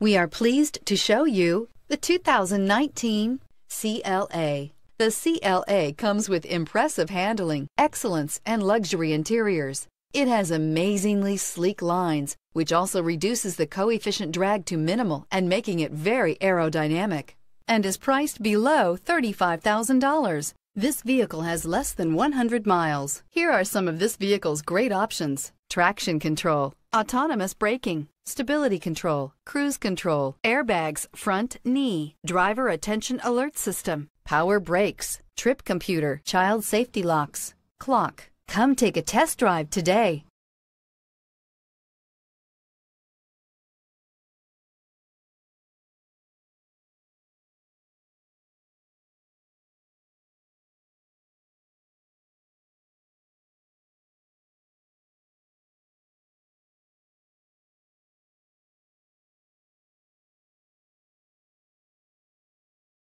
We are pleased to show you the 2019 CLA. The CLA comes with impressive handling, excellence, and luxury interiors. It has amazingly sleek lines, which also reduces the coefficient drag to minimal and making it very aerodynamic, and is priced below $35,000. This vehicle has less than 100 miles. Here are some of this vehicle's great options. Traction control, autonomous braking, stability control, cruise control, airbags, front knee, driver attention alert system, power brakes, trip computer, child safety locks, clock. Come take a test drive today.